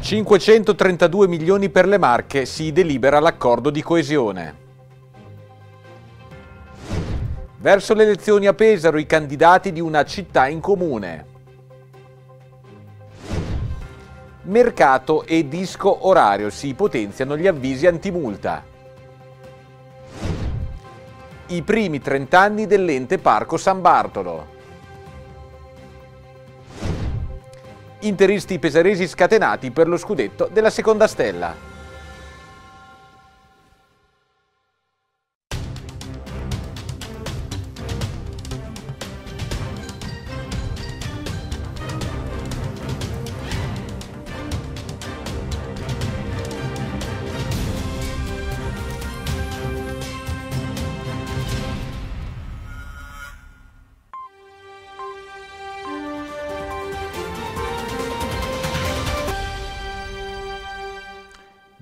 532 milioni per le Marche si delibera l'accordo di coesione. Verso le elezioni a Pesaro i candidati di una città in comune. Mercato e disco orario si potenziano gli avvisi antimulta. I primi 30 anni dell'ente Parco San Bartolo. interisti pesaresi scatenati per lo scudetto della seconda stella.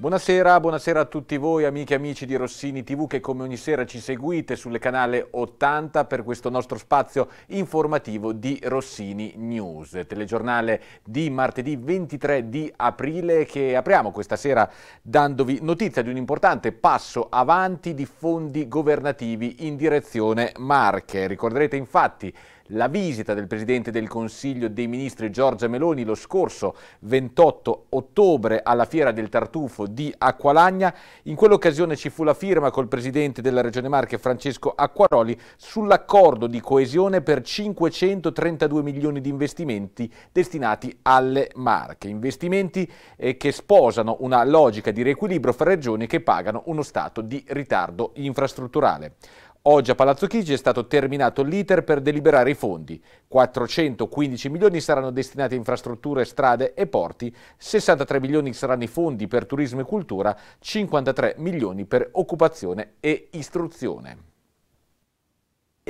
Buonasera, buonasera a tutti voi amiche e amici di Rossini TV che come ogni sera ci seguite sul canale 80 per questo nostro spazio informativo di Rossini News, telegiornale di martedì 23 di aprile che apriamo questa sera dandovi notizia di un importante passo avanti di fondi governativi in direzione Marche. Ricorderete infatti la visita del Presidente del Consiglio dei Ministri Giorgia Meloni lo scorso 28 ottobre alla Fiera del Tartufo di Acqualagna, in quell'occasione ci fu la firma col Presidente della Regione Marche Francesco Acquaroli sull'accordo di coesione per 532 milioni di investimenti destinati alle Marche, investimenti eh, che sposano una logica di riequilibrio fra regioni che pagano uno stato di ritardo infrastrutturale. Oggi a Palazzo Chigi è stato terminato l'iter per deliberare i fondi. 415 milioni saranno destinati a infrastrutture, strade e porti, 63 milioni saranno i fondi per turismo e cultura, 53 milioni per occupazione e istruzione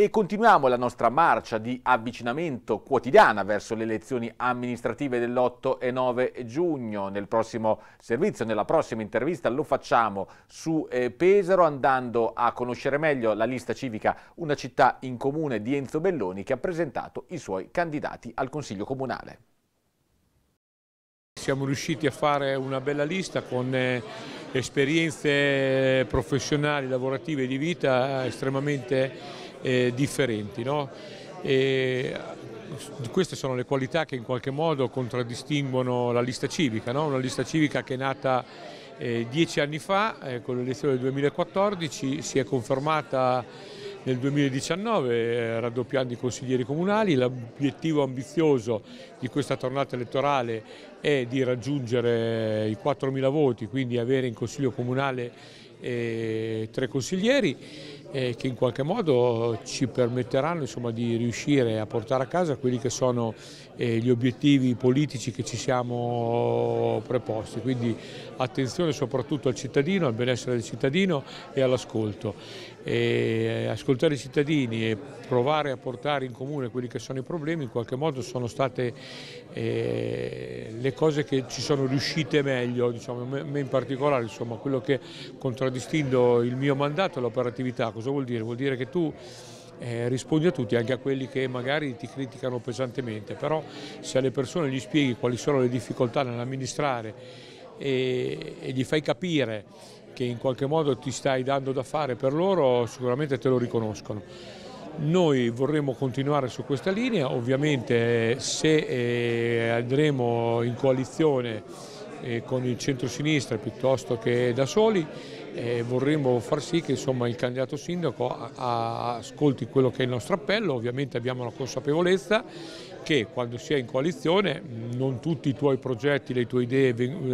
e continuiamo la nostra marcia di avvicinamento quotidiana verso le elezioni amministrative dell'8 e 9 giugno. Nel prossimo servizio, nella prossima intervista lo facciamo su eh, Pesaro andando a conoscere meglio la lista civica Una città in comune di Enzo Belloni che ha presentato i suoi candidati al Consiglio Comunale. Siamo riusciti a fare una bella lista con eh, esperienze eh, professionali, lavorative e di vita eh, estremamente eh, differenti. No? Eh, queste sono le qualità che in qualche modo contraddistinguono la lista civica, no? una lista civica che è nata eh, dieci anni fa eh, con l'elezione del 2014, si è confermata nel 2019 eh, raddoppiando i consiglieri comunali, l'obiettivo ambizioso di questa tornata elettorale è di raggiungere eh, i 4.000 voti, quindi avere in consiglio comunale eh, tre consiglieri eh, che in qualche modo ci permetteranno insomma, di riuscire a portare a casa quelli che sono eh, gli obiettivi politici che ci siamo preposti. Quindi attenzione soprattutto al cittadino, al benessere del cittadino e all'ascolto e ascoltare i cittadini e provare a portare in comune quelli che sono i problemi in qualche modo sono state eh, le cose che ci sono riuscite meglio, diciamo, me in particolare insomma, quello che contraddistingue il mio mandato è l'operatività, cosa vuol dire? Vuol dire che tu eh, rispondi a tutti, anche a quelli che magari ti criticano pesantemente, però se alle persone gli spieghi quali sono le difficoltà nell'amministrare e, e gli fai capire che in qualche modo ti stai dando da fare per loro sicuramente te lo riconoscono. Noi vorremmo continuare su questa linea, ovviamente se eh, andremo in coalizione eh, con il centro-sinistra piuttosto che da soli eh, vorremmo far sì che insomma, il candidato sindaco ascolti quello che è il nostro appello, ovviamente abbiamo la consapevolezza che quando si è in coalizione non tutti i tuoi progetti, le tue idee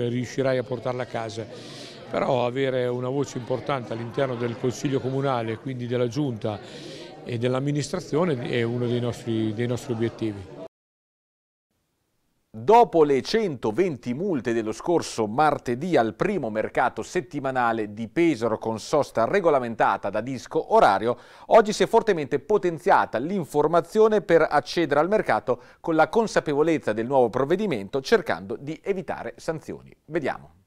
riuscirai a portarle a casa però avere una voce importante all'interno del Consiglio Comunale, quindi della Giunta e dell'amministrazione è uno dei nostri, dei nostri obiettivi. Dopo le 120 multe dello scorso martedì al primo mercato settimanale di Pesaro con sosta regolamentata da disco orario, oggi si è fortemente potenziata l'informazione per accedere al mercato con la consapevolezza del nuovo provvedimento cercando di evitare sanzioni. Vediamo.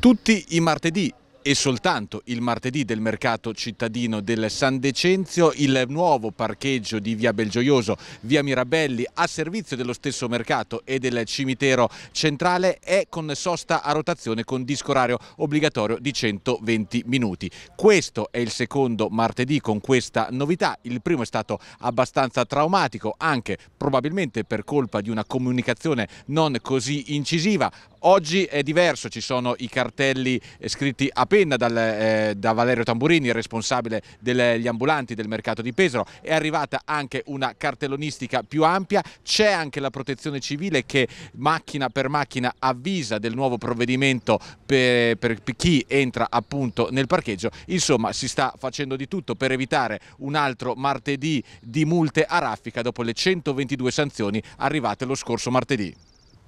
Tutti i martedì e soltanto il martedì del mercato cittadino del San Decenzio il nuovo parcheggio di via Belgioioso, via Mirabelli a servizio dello stesso mercato e del cimitero centrale è con sosta a rotazione con disco orario obbligatorio di 120 minuti. Questo è il secondo martedì con questa novità, il primo è stato abbastanza traumatico anche probabilmente per colpa di una comunicazione non così incisiva, Oggi è diverso, ci sono i cartelli eh, scritti a penna dal, eh, da Valerio Tamburini, il responsabile degli ambulanti del mercato di Pesaro, è arrivata anche una cartellonistica più ampia, c'è anche la protezione civile che macchina per macchina avvisa del nuovo provvedimento per, per chi entra appunto nel parcheggio, insomma si sta facendo di tutto per evitare un altro martedì di multe a raffica dopo le 122 sanzioni arrivate lo scorso martedì.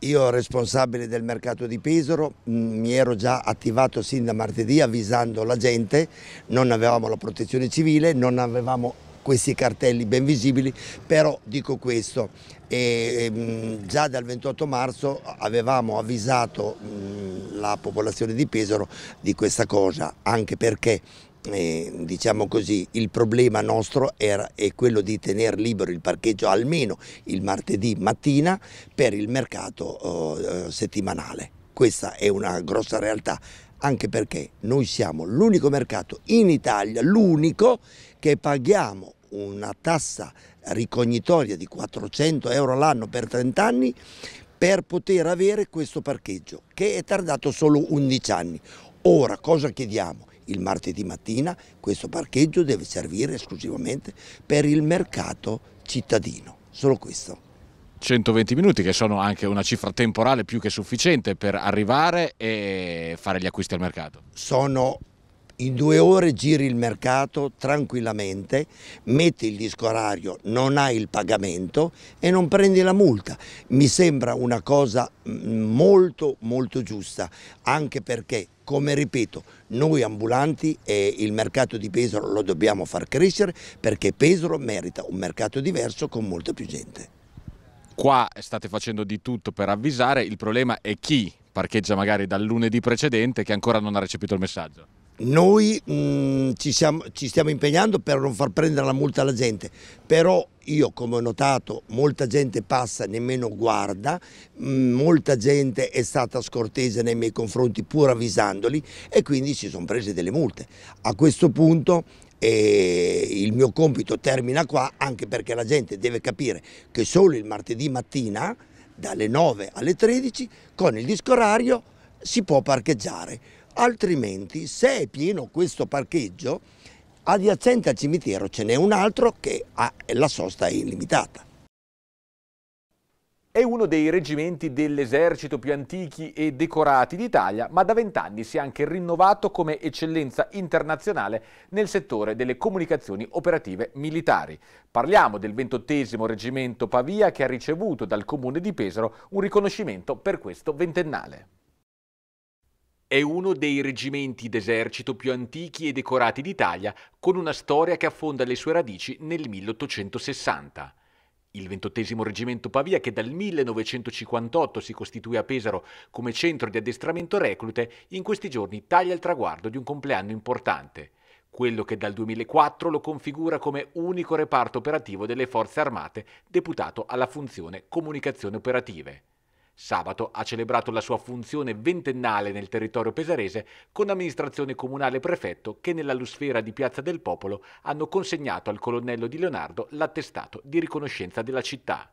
Io responsabile del mercato di Pesaro, mi ero già attivato sin da martedì avvisando la gente, non avevamo la protezione civile, non avevamo questi cartelli ben visibili, però dico questo, e, mh, già dal 28 marzo avevamo avvisato mh, la popolazione di Pesaro di questa cosa, anche perché eh, diciamo così, il problema nostro era, è quello di tenere libero il parcheggio almeno il martedì mattina per il mercato oh, eh, settimanale. Questa è una grossa realtà, anche perché noi siamo l'unico mercato in Italia, l'unico che paghiamo una tassa ricognitoria di 400 euro l'anno per 30 anni per poter avere questo parcheggio che è tardato solo 11 anni. Ora cosa chiediamo? il martedì mattina questo parcheggio deve servire esclusivamente per il mercato cittadino, solo questo. 120 minuti che sono anche una cifra temporale più che sufficiente per arrivare e fare gli acquisti al mercato. Sono in due ore giri il mercato tranquillamente, metti il disco orario, non hai il pagamento e non prendi la multa. Mi sembra una cosa mm, molto molto giusta, anche perché come ripeto, noi ambulanti e il mercato di Pesaro lo dobbiamo far crescere perché Pesaro merita un mercato diverso con molta più gente. Qua state facendo di tutto per avvisare, il problema è chi parcheggia magari dal lunedì precedente che ancora non ha recepito il messaggio. Noi mh, mm, ci, siamo, ci stiamo impegnando per non far prendere la multa alla gente, però io come ho notato molta gente passa nemmeno guarda, mm, molta gente è stata scortese nei miei confronti pur avvisandoli e quindi si sono prese delle multe. A questo punto eh, il mio compito termina qua anche perché la gente deve capire che solo il martedì mattina dalle 9 alle 13 con il disco orario si può parcheggiare altrimenti se è pieno questo parcheggio adiacente al cimitero ce n'è un altro che ha, la sosta è illimitata. È uno dei reggimenti dell'esercito più antichi e decorati d'Italia, ma da vent'anni si è anche rinnovato come eccellenza internazionale nel settore delle comunicazioni operative militari. Parliamo del 28 Reggimento Pavia che ha ricevuto dal Comune di Pesaro un riconoscimento per questo ventennale. È uno dei reggimenti d'esercito più antichi e decorati d'Italia, con una storia che affonda le sue radici nel 1860. Il 28 Reggimento Pavia, che dal 1958 si costituì a Pesaro come centro di addestramento reclute, in questi giorni taglia il traguardo di un compleanno importante, quello che dal 2004 lo configura come unico reparto operativo delle Forze Armate deputato alla funzione comunicazione operative. Sabato ha celebrato la sua funzione ventennale nel territorio pesarese con amministrazione comunale e prefetto che nella lusfera di Piazza del Popolo hanno consegnato al colonnello di Leonardo l'attestato di riconoscenza della città.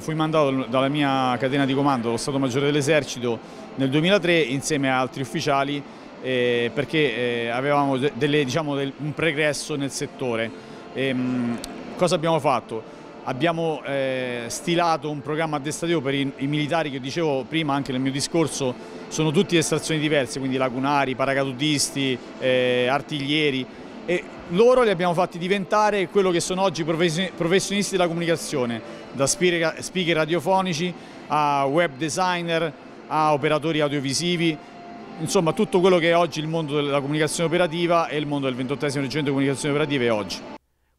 Fui mandato dalla mia catena di comando, lo Stato Maggiore dell'Esercito, nel 2003 insieme a altri ufficiali eh, perché eh, avevamo delle, diciamo, del, un pregresso nel settore. E, ehm, mh, cosa abbiamo fatto? Abbiamo eh, stilato un programma addestrativo per i, i, militari che dicevo prima anche nel mio discorso, sono tutti di estrazioni diverse, quindi lagunari, paracadutisti, eh, artiglieri e loro li abbiamo fatti diventare quello che sono oggi professionisti della comunicazione, da speaker radiofonici a web designer a operatori audiovisivi, insomma tutto quello che è oggi il mondo della comunicazione operativa e il mondo del 28 reggimento di comunicazione operativa è oggi.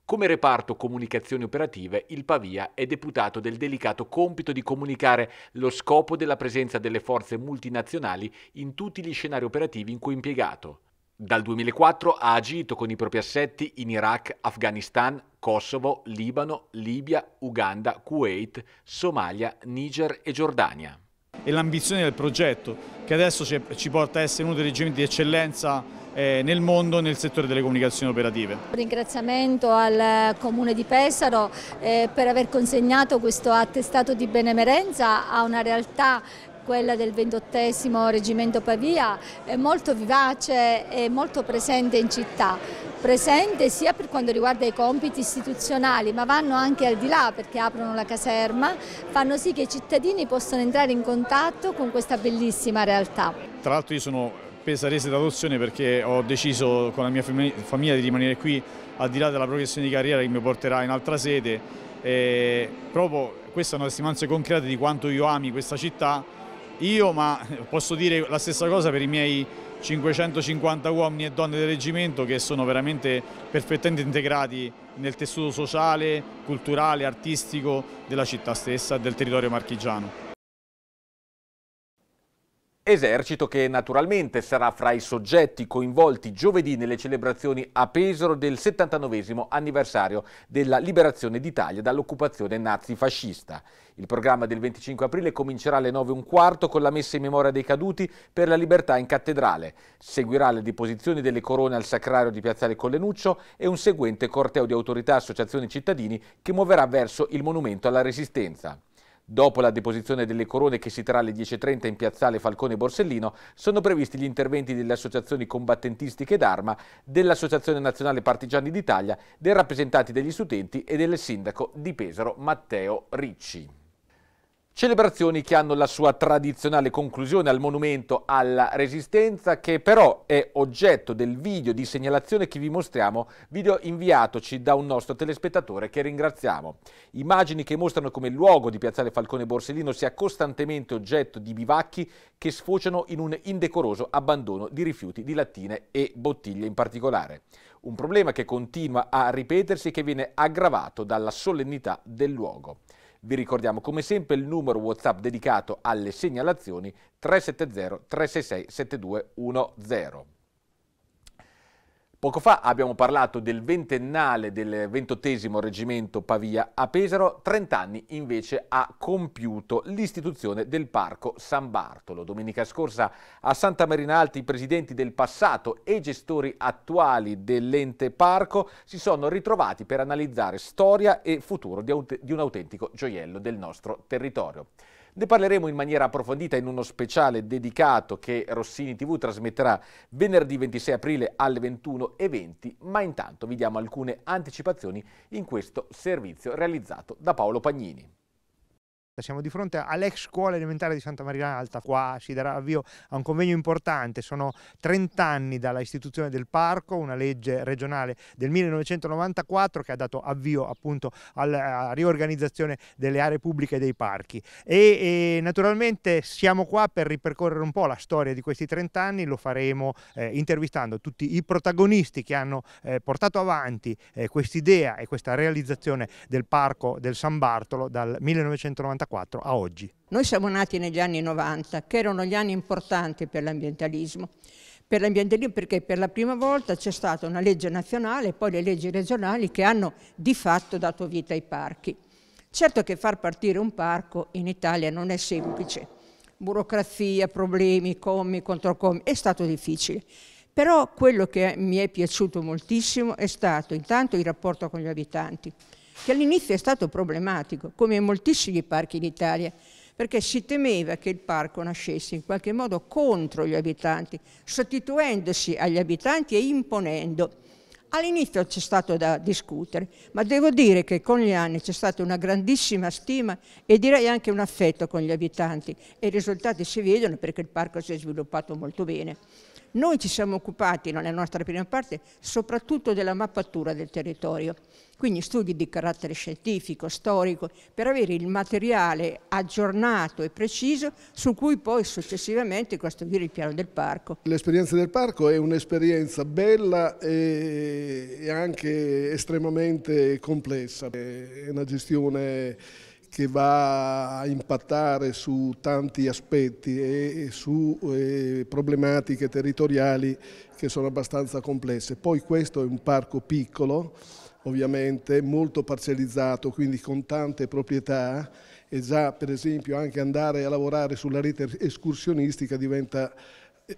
Come reparto comunicazioni operative, il Pavia è deputato del delicato compito di comunicare lo scopo della presenza delle forze multinazionali in tutti gli scenari operativi in cui è impiegato. Dal 2004 ha agito con i propri assetti in Iraq, Afghanistan, Kosovo, Libano, Libia, Uganda, Kuwait, Somalia, Niger e Giordania. E l'ambizione del progetto, che adesso ci porta a essere uno dei regimi di eccellenza eh, nel mondo nel settore delle comunicazioni operative. Un ringraziamento al eh, Comune di Pesaro eh, per aver consegnato questo attestato di benemerenza a una realtà quella del 28 Reggimento Pavia, è molto vivace e molto presente in città, presente sia per quanto riguarda i compiti istituzionali ma vanno anche al di là perché aprono la caserma, fanno sì che i cittadini possano entrare in contatto con questa bellissima realtà. Tra l'altro io sono appesa rese d'adozione perché ho deciso con la mia famiglia di rimanere qui al di là della progressione di carriera che mi porterà in altra sede e proprio queste sono testimonianze concrete di quanto io ami questa città io ma posso dire la stessa cosa per i miei 550 uomini e donne del reggimento che sono veramente perfettamente integrati nel tessuto sociale, culturale, artistico della città stessa e del territorio marchigiano. Esercito che naturalmente sarà fra i soggetti coinvolti giovedì nelle celebrazioni a Pesaro del 79 anniversario della liberazione d'Italia dall'occupazione nazifascista. Il programma del 25 aprile comincerà alle 9.15 con la messa in memoria dei caduti per la libertà in cattedrale. Seguirà la deposizione delle corone al sacrario di Piazzale Collenuccio e un seguente corteo di autorità e associazioni cittadini che muoverà verso il monumento alla resistenza. Dopo la deposizione delle corone che si terrà alle 10.30 in piazzale Falcone Borsellino, sono previsti gli interventi delle associazioni combattentistiche d'arma, dell'Associazione Nazionale Partigiani d'Italia, dei rappresentanti degli studenti e del sindaco di Pesaro Matteo Ricci. Celebrazioni che hanno la sua tradizionale conclusione al monumento alla Resistenza che però è oggetto del video di segnalazione che vi mostriamo, video inviatoci da un nostro telespettatore che ringraziamo. Immagini che mostrano come il luogo di Piazzale Falcone Borsellino sia costantemente oggetto di bivacchi che sfociano in un indecoroso abbandono di rifiuti di lattine e bottiglie in particolare. Un problema che continua a ripetersi e che viene aggravato dalla solennità del luogo. Vi ricordiamo come sempre il numero WhatsApp dedicato alle segnalazioni 370 366 7210. Poco fa abbiamo parlato del ventennale del ventottesimo reggimento Pavia a Pesaro, 30 anni invece ha compiuto l'istituzione del Parco San Bartolo. Domenica scorsa a Santa Marina Alti i presidenti del passato e gestori attuali dell'ente parco si sono ritrovati per analizzare storia e futuro di un autentico gioiello del nostro territorio. Ne parleremo in maniera approfondita in uno speciale dedicato che Rossini TV trasmetterà venerdì 26 aprile alle 21.20, ma intanto vi diamo alcune anticipazioni in questo servizio realizzato da Paolo Pagnini. Siamo di fronte all'ex scuola elementare di Santa Maria Alta, qua si darà avvio a un convegno importante, sono 30 anni dalla istituzione del parco, una legge regionale del 1994 che ha dato avvio appunto alla riorganizzazione delle aree pubbliche e dei parchi e, e naturalmente siamo qua per ripercorrere un po' la storia di questi 30 anni, lo faremo eh, intervistando tutti i protagonisti che hanno eh, portato avanti eh, quest'idea e questa realizzazione del parco del San Bartolo dal 1994 1984 a oggi. Noi siamo nati negli anni 90, che erano gli anni importanti per l'ambientalismo. Per l'ambientalismo perché per la prima volta c'è stata una legge nazionale e poi le leggi regionali che hanno di fatto dato vita ai parchi. Certo che far partire un parco in Italia non è semplice. Burocrazia, problemi, commi, controcomi, è stato difficile. Però quello che mi è piaciuto moltissimo è stato intanto il rapporto con gli abitanti che all'inizio è stato problematico, come in moltissimi parchi d'Italia, perché si temeva che il parco nascesse in qualche modo contro gli abitanti, sostituendosi agli abitanti e imponendo All'inizio c'è stato da discutere, ma devo dire che con gli anni c'è stata una grandissima stima e direi anche un affetto con gli abitanti e i risultati si vedono perché il parco si è sviluppato molto bene. Noi ci siamo occupati nella nostra prima parte soprattutto della mappatura del territorio, quindi studi di carattere scientifico, storico, per avere il materiale aggiornato e preciso su cui poi successivamente costruire il piano del parco. L'esperienza del parco è un'esperienza bella e e anche estremamente complessa. È una gestione che va a impattare su tanti aspetti e su eh, problematiche territoriali che sono abbastanza complesse. Poi questo è un parco piccolo, ovviamente molto parzializzato, quindi con tante proprietà e già per esempio anche andare a lavorare sulla rete escursionistica diventa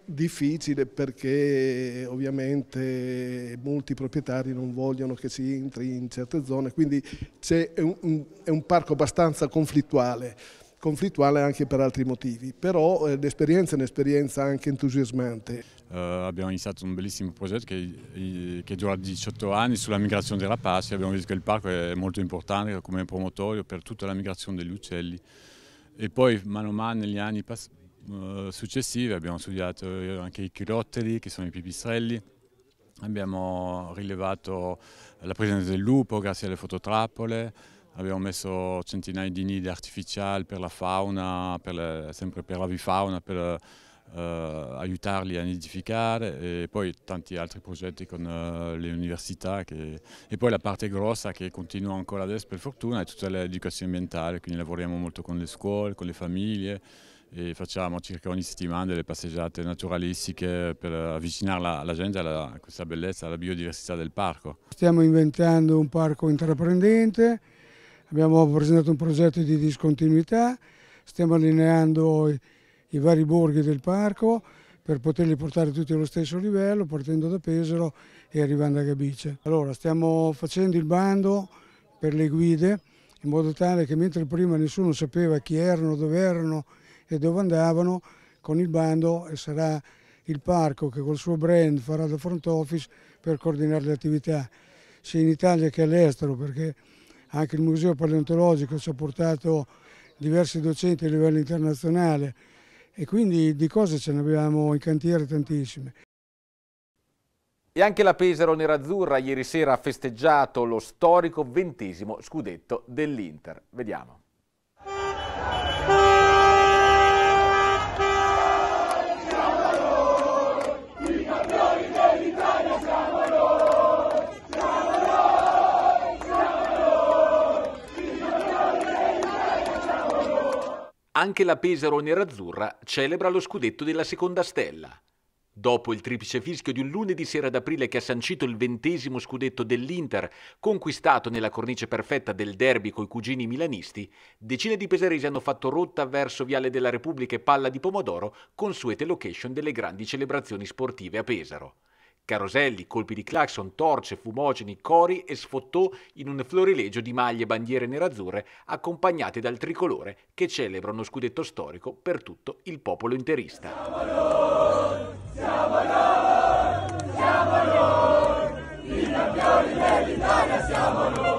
Difficile perché ovviamente molti proprietari non vogliono che si entri in certe zone, quindi è un, è un parco abbastanza conflittuale conflittuale anche per altri motivi, però eh, l'esperienza è un'esperienza anche entusiasmante. Uh, abbiamo iniziato un bellissimo progetto che, che, dura 18 anni sulla migrazione della rapaci, abbiamo visto che il parco è molto importante come promotorio per tutta la migrazione degli uccelli e poi mano a mano negli anni pass eh, successive abbiamo studiato eh, anche i chilotteri, che sono i pipistrelli, abbiamo rilevato la presenza del lupo grazie alle fototrappole, abbiamo messo centinaia di nidi artificiali per la fauna, per le, sempre per l'avifauna, per eh, aiutarli a nidificare e poi tanti altri progetti con eh, le università che, e poi la parte grossa che continua ancora adesso per fortuna è tutta l'educazione ambientale, quindi lavoriamo molto con le scuole, con le famiglie, e facciamo circa ogni settimana delle passeggiate naturalistiche per avvicinare la, la gente alla, a questa bellezza, alla biodiversità del parco. Stiamo inventando un parco intraprendente, abbiamo presentato un progetto di discontinuità, stiamo allineando i, i vari borghi del parco per poterli portare tutti allo stesso livello, partendo da Pesaro e arrivando a Gabice. Allora, stiamo facendo il bando per le guide in modo tale che mentre prima nessuno sapeva chi erano, dove erano, e dove andavano con il bando e sarà il parco che col suo brand farà da front office per coordinare le attività sia in Italia che all'estero perché anche il museo paleontologico ci ha portato diversi docenti a livello internazionale e quindi di cose ce ne abbiamo in cantiere tantissime. E anche la Pesaro Nerazzurra ieri sera ha festeggiato lo storico ventesimo scudetto dell'Inter. Vediamo. Anche la Pesaro nerazzurra celebra lo scudetto della seconda stella. Dopo il triplice fischio di un lunedì sera d'aprile che ha sancito il ventesimo scudetto dell'Inter, conquistato nella cornice perfetta del derby coi cugini milanisti, decine di pesaresi hanno fatto rotta verso Viale della Repubblica e Palla di Pomodoro, consuete location delle grandi celebrazioni sportive a Pesaro. Caroselli, colpi di clacson, torce, fumogeni, cori e sfottò in un florilegio di maglie e bandiere nerazzurre accompagnate dal tricolore che celebra uno scudetto storico per tutto il popolo interista. Siamo noi, siamo noi, siamo noi, i siamo noi.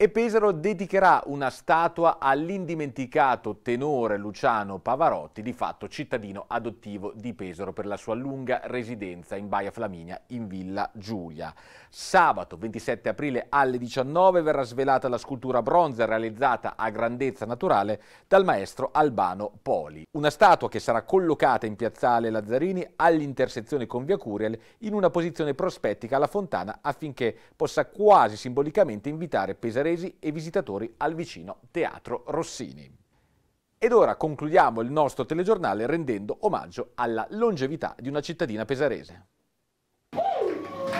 E Pesaro dedicherà una statua all'indimenticato tenore Luciano Pavarotti, di fatto cittadino adottivo di Pesaro per la sua lunga residenza in Baia Flaminia in Villa Giulia. Sabato 27 aprile alle 19 verrà svelata la scultura bronza realizzata a grandezza naturale dal maestro Albano Poli. Una statua che sarà collocata in piazzale Lazzarini all'intersezione con Via Curiel in una posizione prospettica alla fontana affinché possa quasi simbolicamente invitare Pesaro milanesi e visitatori al vicino Teatro Rossini. Ed ora concludiamo il nostro telegiornale rendendo omaggio alla longevità di una cittadina pesarese.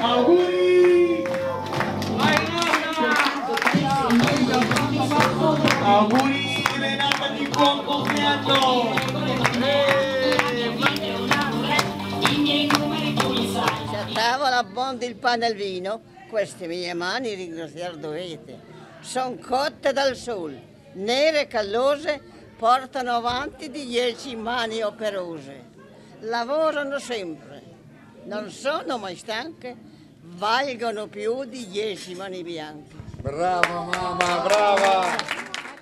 Auguri! Auguri Renata di buon compleanno! Tavola, bondi il pane e il vino, queste mie mani ringraziare dovete sono cotte dal sole, nere e callose, portano avanti di dieci mani operose. Lavorano sempre, non sono mai stanche, valgono più di dieci mani bianche. Brava mamma, brava!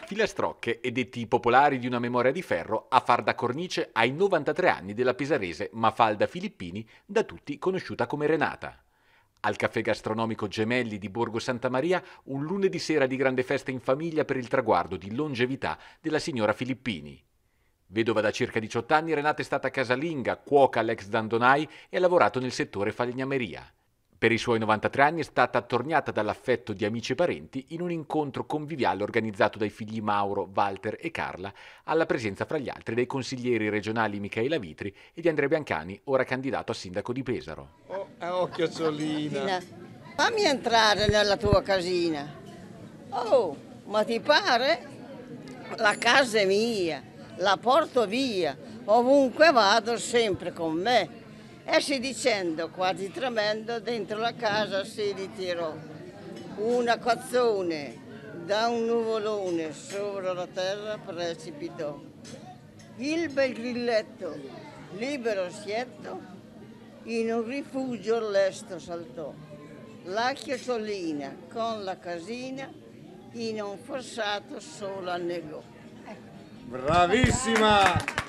filastrocche e detti popolari di una memoria di ferro a far da cornice ai 93 anni della pisarese Mafalda Filippini, da tutti conosciuta come Renata. Al caffè gastronomico Gemelli di Borgo Santa Maria, un lunedì sera di grande festa in famiglia per il traguardo di longevità della signora Filippini. Vedova da circa 18 anni, Renata è stata casalinga, cuoca all'ex Dandonai e ha lavorato nel settore falegnameria. Per i suoi 93 anni è stata attorniata dall'affetto di amici e parenti in un incontro conviviale organizzato dai figli Mauro, Walter e Carla, alla presenza fra gli altri dei consiglieri regionali Michaela Vitri e di Andrea Biancani, ora candidato a sindaco di Pesaro. Oh, eh, occhio Zolina! Fammi entrare nella tua casina. Oh, ma ti pare? La casa è mia, la porto via, ovunque vado sempre con me e si dicendo, quasi tremendo, dentro la casa si ritirò. Una cazzone da un nuvolone sopra la terra precipitò. Il bel grilletto, libero sietto, in un rifugio lesto saltò. La chiocciolina con la casina in un fossato solo annegò. Bravissima!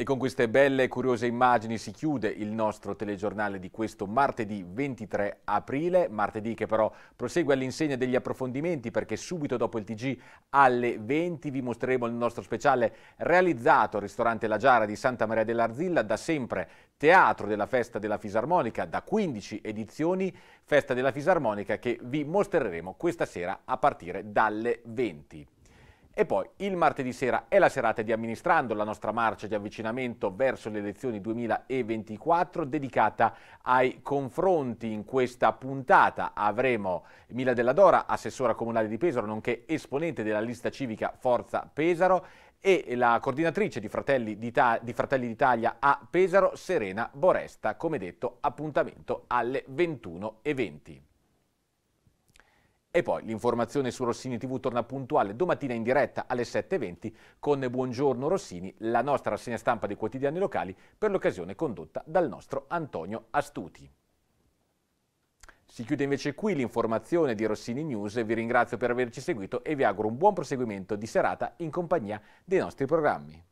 E con queste belle e curiose immagini si chiude il nostro telegiornale di questo martedì 23 aprile, martedì che però prosegue all'insegna degli approfondimenti perché subito dopo il TG alle 20 vi mostreremo il nostro speciale realizzato al ristorante La Giara di Santa Maria dell'Arzilla, da sempre teatro della Festa della Fisarmonica, da 15 edizioni, Festa della Fisarmonica che vi mostreremo questa sera a partire dalle 20. E poi il martedì sera è la serata di amministrando la nostra marcia di avvicinamento verso le elezioni 2024 dedicata ai confronti. In questa puntata avremo Mila Della Dora, assessora comunale di Pesaro, nonché esponente della lista civica Forza Pesaro e la coordinatrice di Fratelli d'Italia a Pesaro, Serena Boresta, come detto appuntamento alle 21.20. E poi l'informazione su Rossini TV torna puntuale domattina in diretta alle 7.20 con Buongiorno Rossini, la nostra rassegna stampa dei quotidiani locali per l'occasione condotta dal nostro Antonio Astuti. Si chiude invece qui l'informazione di Rossini News, vi ringrazio per averci seguito e vi auguro un buon proseguimento di serata in compagnia dei nostri programmi.